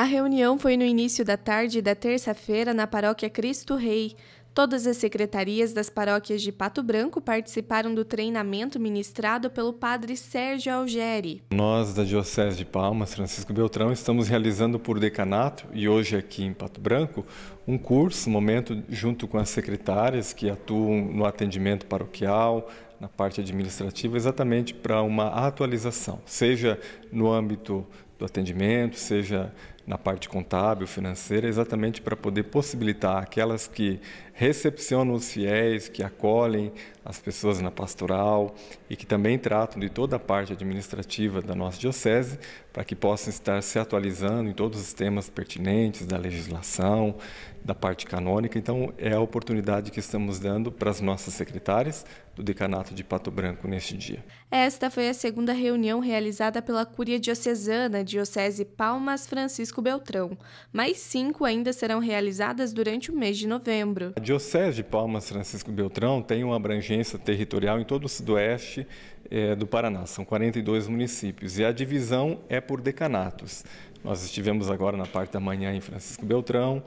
A reunião foi no início da tarde da terça-feira na paróquia Cristo Rei. Todas as secretarias das paróquias de Pato Branco participaram do treinamento ministrado pelo padre Sérgio Algeri. Nós, da Diocese de Palmas, Francisco Beltrão, estamos realizando por decanato e hoje aqui em Pato Branco um curso, um momento junto com as secretárias que atuam no atendimento paroquial, na parte administrativa, exatamente para uma atualização, seja no âmbito do atendimento, seja na parte contábil, financeira, exatamente para poder possibilitar aquelas que recepcionam os fiéis, que acolhem as pessoas na pastoral e que também tratam de toda a parte administrativa da nossa diocese, para que possam estar se atualizando em todos os temas pertinentes da legislação, da parte canônica. Então, é a oportunidade que estamos dando para as nossas secretárias do Decanato de Pato Branco neste dia. Esta foi a segunda reunião realizada pela Curia Diocesana de Diocese Palmas Francisco Beltrão. Mais cinco ainda serão realizadas durante o mês de novembro. A Diocese de Palmas Francisco Beltrão tem uma abrangência territorial em todo o sudoeste eh, do Paraná, são 42 municípios, e a divisão é por decanatos. Nós estivemos agora na parte da manhã em Francisco Beltrão,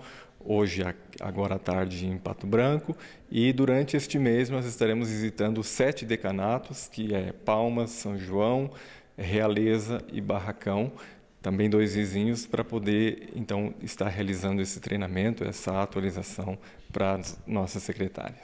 hoje, agora à tarde, em Pato Branco. E durante este mês nós estaremos visitando sete decanatos, que é Palmas, São João, Realeza e Barracão, também dois vizinhos, para poder então estar realizando esse treinamento, essa atualização para as nossas secretárias.